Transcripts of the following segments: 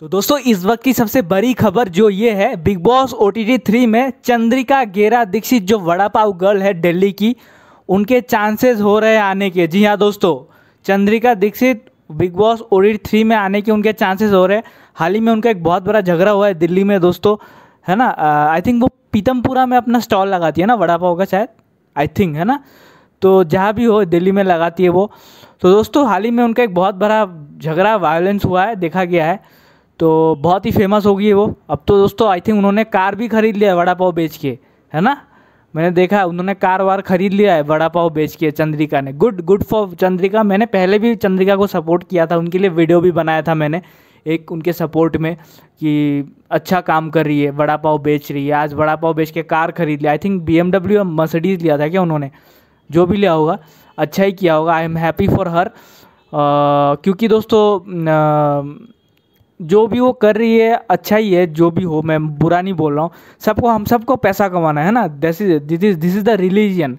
तो दोस्तों इस वक्त की सबसे बड़ी खबर जो ये है Bigg Boss O T T three में चंद्रिका गेरा दीक्षित जो वड़ा पाव गर्ल है दिल्ली की उनके चांसेस हो रहे हैं आने के जी हाँ दोस्तों Chandrika Dixit Bigg Boss O T three में आने के उनके चांसेस हो रहे हैं हाल ही में उनका एक बहुत बड़ा झगड़ा हुआ है दिल्ली में दोस्तों है ना आई थिंक वो पीतमपुरा में अपना स्टॉल लगाती है ना वड़ा पाव का शायद आई थिंक है ना तो जहाँ भी हो दिल्ली में लगाती है वो तो दोस्तों हाल ही में उनका एक बहुत बड़ा झगड़ा वायलेंस हुआ है देखा गया है तो बहुत ही फेमस होगी है वो अब तो दोस्तों आई थिंक उन्होंने कार भी खरीद लिया है वड़ा पाव बेच के है ना मैंने देखा उन्होंने कार वार खरीद लिया है वड़ा पाव बेच के चंद्रिका ने गुड गुड फॉर चंद्रिका मैंने पहले भी चंद्रिका को सपोर्ट किया था उनके लिए वीडियो भी बनाया था मैंने एक उनके सपोर्ट में कि अच्छा काम कर रही है वड़ा पाव बेच रही है आज वड़ा पाव बेच के कार खरीद लिया I think B M W Mercedes लिया था क्या उन्होंने जो भी लिया होगा अच्छा ही किया होगा I am happy for her क्योंकि दोस्तों जो भी वो कर रही है अच्छा ही है जो भी हो मैं बुरा नहीं बोल रहा हूँ सबको हम सबको पैसा कमाना है ना this is this is the religion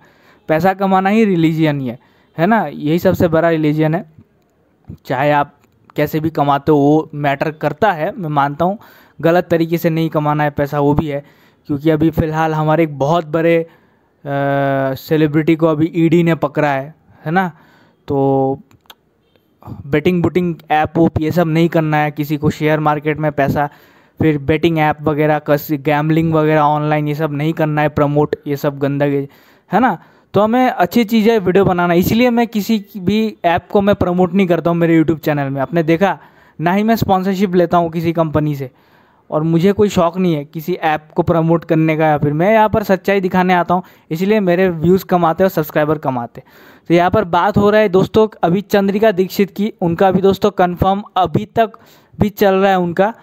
पैसा कमाना ही रिलीजियन ही है है ना यही सबसे बड़ा रिलीजन है चाहे आप कैसे भी कमाते हो वो मैटर करता है मैं मानता हूँ गलत तरीके से नहीं कमाना है पैसा वो भी है क्योंकि अभी फ़िलहाल हमारे एक बहुत बड़े सेलिब्रिटी को अभी ईडी e ने पकड़ा है है ना तो बेटिंग बुटिंग ऐप वूप ये सब नहीं करना है किसी को शेयर मार्केट में पैसा फिर बेटिंग ऐप वगैरह कस गैमलिंग वगैरह ऑनलाइन ये सब नहीं करना है प्रमोट ये सब गंदगी है ना तो हमें अच्छी चीज़ है वीडियो बनाना इसलिए मैं किसी भी ऐप को मैं प्रमोट नहीं करता हूँ मेरे यूट्यूब चैनल में आपने देखा ना ही मैं स्पॉन्सरशिप लेता हूँ किसी कंपनी से और मुझे कोई शौक़ नहीं है किसी ऐप को प्रमोट करने का या फिर मैं यहाँ पर सच्चाई दिखाने आता हूँ इसलिए मेरे व्यूज़ कम आते और सब्सक्राइबर कम आते तो यहाँ पर बात हो रहा है दोस्तों अभी चंद्रिका दीक्षित की उनका अभी दोस्तों कन्फर्म अभी तक भी चल रहा है उनका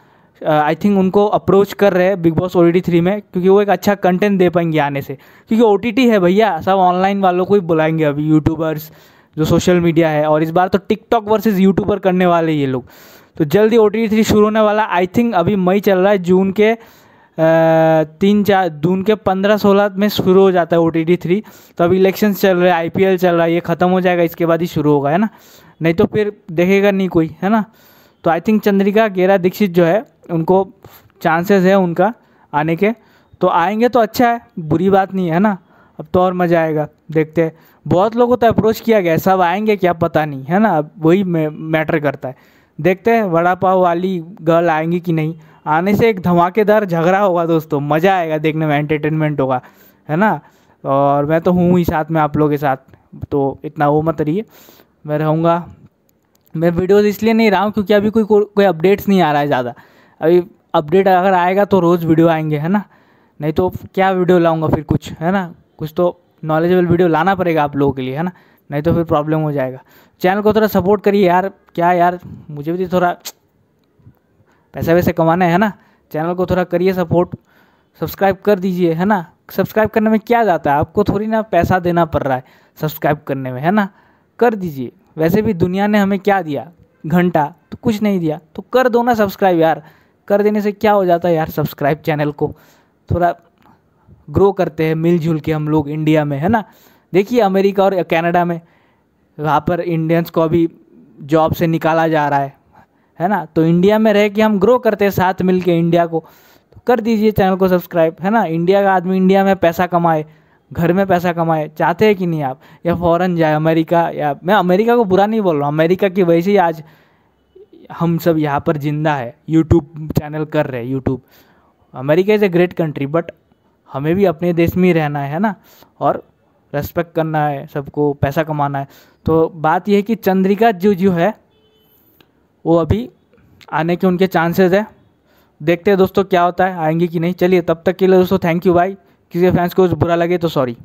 आई थिंक उनको अप्रोच कर रहे हैं Bigg Boss O T three में क्योंकि वो एक अच्छा कंटेंट दे पाएंगे आने से क्योंकि ओ टी टी है भैया सब ऑनलाइन वालों को ही बुलाएंगे अभी यूट्यूबर्स जो सोशल मीडिया है और इस बार तो टिकटॉक वर्सेज़ यूट्यूबर करने वाले ये लोग तो जल्दी ओ टी थ्री शुरू होने वाला आई थिंक अभी मई चल रहा है जून के तीन चार जून के पंद्रह सोलह में शुरू हो जाता है ओ टी टी थ्री तो अभी इलेक्शन चल रहे हैं आई पी एल चल रहा है ये ख़त्म हो जाएगा इसके बाद ही शुरू होगा है ना नहीं तो फिर देखेगा नहीं कोई है ना तो आई थिंक चंद्रिका गेरा दीक्षित जो है उनको चांसेस है उनका आने के तो आएंगे तो अच्छा है बुरी बात नहीं है ना अब तो और मज़ा आएगा देखते हैं बहुत लोगों तो अप्रोच किया गया सब आएंगे क्या पता नहीं है ना अब वही मैटर करता है देखते हैं वड़ा पाव वाली गर्ल आएंगी कि नहीं आने से एक धमाकेदार झगड़ा होगा दोस्तों मज़ा आएगा देखने में एंटरटेनमेंट होगा है ना और मैं तो हूँ ही साथ में आप लोगों के साथ तो इतना वो मत रहिए मैं रहूँगा मैं वीडियोस इसलिए नहीं रहा हूँ क्योंकि अभी कोई कोई अपडेट्स नहीं आ रहा है ज़्यादा अभी अपडेट अगर आएगा तो रोज़ वीडियो आएंगे है ना नहीं तो क्या वीडियो लाऊंगा फिर कुछ है ना कुछ तो नॉलेजेबल वीडियो लाना पड़ेगा आप लोगों के लिए है ना नहीं तो फिर प्रॉब्लम हो जाएगा चैनल को थोड़ा सपोर्ट करिए यार क्या यार मुझे भी तो थोड़ा पैसा वैसे कमाना है ना चैनल को थोड़ा करिए सपोर्ट सब्सक्राइब कर दीजिए है ना सब्सक्राइब करने में क्या जाता है आपको थोड़ी ना पैसा देना पड़ रहा है सब्सक्राइब करने में है ना कर दीजिए वैसे भी दुनिया ने हमें क्या दिया घंटा तो कुछ नहीं दिया तो कर दो ना सब्सक्राइब यार कर देने से क्या हो जाता है यार सब्सक्राइब चैनल को थोड़ा ग्रो करते हैं मिलजुल के हम लोग इंडिया में है ना देखिए अमेरिका और कनाडा में वहाँ पर इंडियंस को अभी जॉब से निकाला जा रहा है है ना तो इंडिया में रह के हम ग्रो करते हैं साथ मिल के इंडिया को तो कर दीजिए चैनल को सब्सक्राइब है ना इंडिया का आदमी इंडिया में पैसा कमाए घर में पैसा कमाए चाहते हैं कि नहीं आप या फॉरन जाए अमेरिका या मैं अमेरिका को बुरा नहीं बोल रहा हूँ अमेरिका की वजह से आज हम सब यहाँ पर जिंदा है यूट्यूब चैनल कर रहे हैं YouTube America is a great country but हमें भी अपने देश में ही रहना है ना और रेस्पेक्ट करना है सबको पैसा कमाना है तो बात यह है कि चंद्रिका जो जो है वो अभी आने के उनके चांसेस है देखते हैं दोस्तों क्या होता है आएंगे कि नहीं चलिए तब तक के लिए दोस्तों थैंक यू भाई किसी फैंस को बुरा लगे तो सॉरी